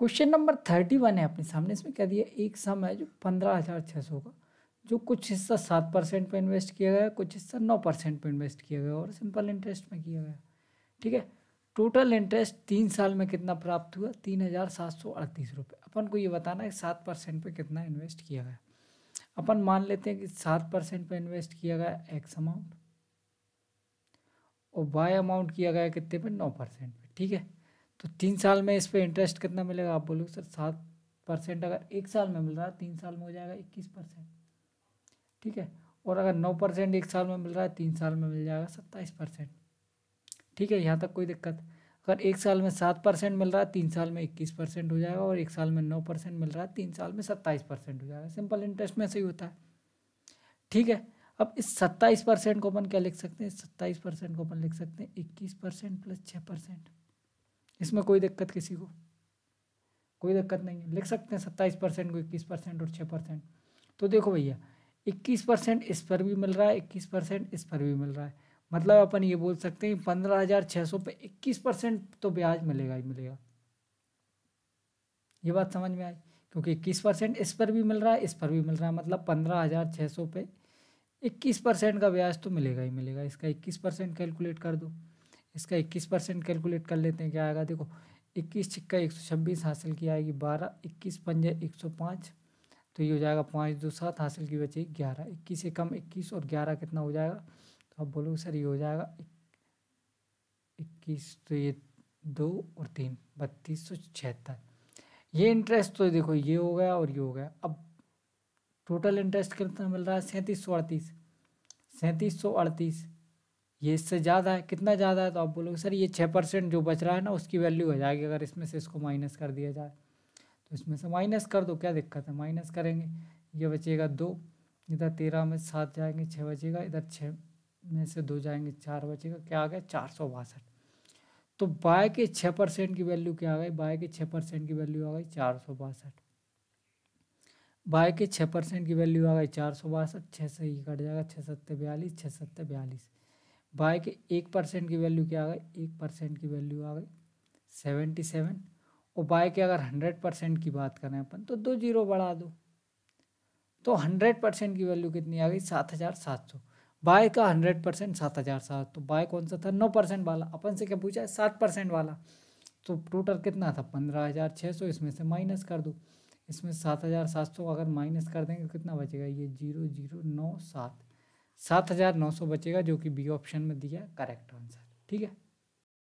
question number thirty one है अपने सामने इसमें कह दिया एक सम है जो पंद्रह हज़ार छः सौ का जो कुछ हिस्सा सात परसेंट पर इन्वेस्ट किया गया कुछ हिस्सा नौ परसेंट पर इन्वेस्ट किया गया और सिंपल इंटरेस्ट में किया गया ठीक है टोटल इंटरेस्ट तीन साल में कितना प्राप्त हुआ तीन हज़ार सात सौ अड़तीस रुपये अपन को ये बताना है सात परसेंट पर कितना इन्वेस्ट किया गया अपन मान लेते हैं कि सात परसेंट पर इन्वेस्ट किया गया एक्स अमाउंट और बाय अमाउंट किया गया कितने पर नौ परसेंट पर ठीक है तो तीन साल में इस पर इंटरेस्ट कितना मिलेगा आप बोलोगे सर सात परसेंट अगर एक साल में मिल रहा है तीन साल में हो जाएगा इक्कीस परसेंट ठीक है और अगर नौ परसेंट एक साल में मिल रहा है तीन साल में मिल जाएगा सत्ताईस परसेंट ठीक है यहाँ तक कोई दिक्कत अगर एक साल में सात परसेंट मिल रहा है तीन साल में इक्कीस परसेंट हो जाएगा और एक साल में नौ परसेंट मिल रहा है तीन साल में सत्ताईस परसेंट हो जाएगा सिंपल इंटरेस्ट में सही होता है ठीक है अब इस सत्ताईस परसेंट को अपन क्या लिख सकते हैं सत्ताईस परसेंट को अपन लिख सकते हैं इक्कीस परसेंट प्लस छः परसेंट इसमें कोई दिक्कत किसी को कोई दिक्कत नहीं है लिख सकते हैं सत्ताईस परसेंट को इक्कीस परसेंट और छः परसेंट तो देखो भैया इक्कीस परसेंट इस पर भी मिल रहा है इक्कीस परसेंट इस पर भी मिल रहा है मतलब अपन ये बोल सकते हैं पंद्रह हज़ार छः सौ पर इक्कीस परसेंट तो ब्याज मिलेगा ही मिलेगा ये बात समझ में आई क्योंकि इक्कीस परसेंट इस पर भी मिल रहा है इस पर भी मिल रहा है मतलब पंद्रह हज़ार छः सौ पे इक्कीस परसेंट का ब्याज तो मिलेगा ही मिलेगा इसका इक्कीस परसेंट कैलकुलेट कर दो इसका इक्कीस परसेंट कैलकुलेट कर लेते हैं क्या आएगा देखो इक्कीस छिक्का एक सौ छब्बीस हासिल की आएगी बारह इक्कीस पंजे एक सौ पाँच तो ये हो जाएगा पाँच दो सात हासिल की बचे ग्यारह इक्कीस से कम इक्कीस और ग्यारह कितना हो जाएगा तो आप बोलोगे सर ये हो जाएगा इक्कीस तो ये दो और तीन बत्तीस सौ छिहत्तर ये इंटरेस्ट तो देखो ये हो गया और ये हो गया अब टोटल इंटरेस्ट कितना मिल रहा है सैंतीस सौ अड़तीस सैंतीस सौ अड़तीस ये इससे ज़्यादा है कितना ज़्यादा है तो आप बोलोगे सर ये छः परसेंट जो बच रहा है ना उसकी वैल्यू हो जाएगी अगर इसमें से इसको माइनस कर दिया जाए तो इसमें से माइनस कर दो क्या दिक्कत है माइनस करेंगे ये बचेगा दो इधर तेरह में सात जाएंगे छः बचेगा इधर छः में से दो जाएंगे चार बचेगा क्या आ गया चार सौ बासठ तो बाय के छः परसेंट की वैल्यू क्या आ गई बाय के छः परसेंट की वैल्यू आ गई चार सौ बासठ बाय के छः परसेंट की वैल्यू आ गई चार सौ बासठ छः से ही कट जाएगा छः सत्तर बयालीस छः सत्तर बयालीस बाय के एक परसेंट की वैल्यू क्या आ गई एक परसेंट की वैल्यू आ गई सेवेंटी सेवन और बाय के अगर हंड्रेड परसेंट की बात करें अपन तो दो जीरो बढ़ा दो तो हंड्रेड परसेंट की वैल्यू कितनी आ गई सात हज़ार सात सौ बाय का हंड्रेड परसेंट सात हज़ार सात तो बाय कौन सा था नौ परसेंट वाला अपन से क्या पूछा है सात परसेंट वाला तो टोटल कितना था पंद्रह हज़ार छः सौ इसमें से माइनस कर दो इसमें सात हज़ार सात सौ अगर माइनस कर देंगे तो कितना बचेगा ये जीरो जीरो नौ सात सात हज़ार नौ सौ बचेगा जो कि बी ऑप्शन में दिया करेक्ट आंसर ठीक है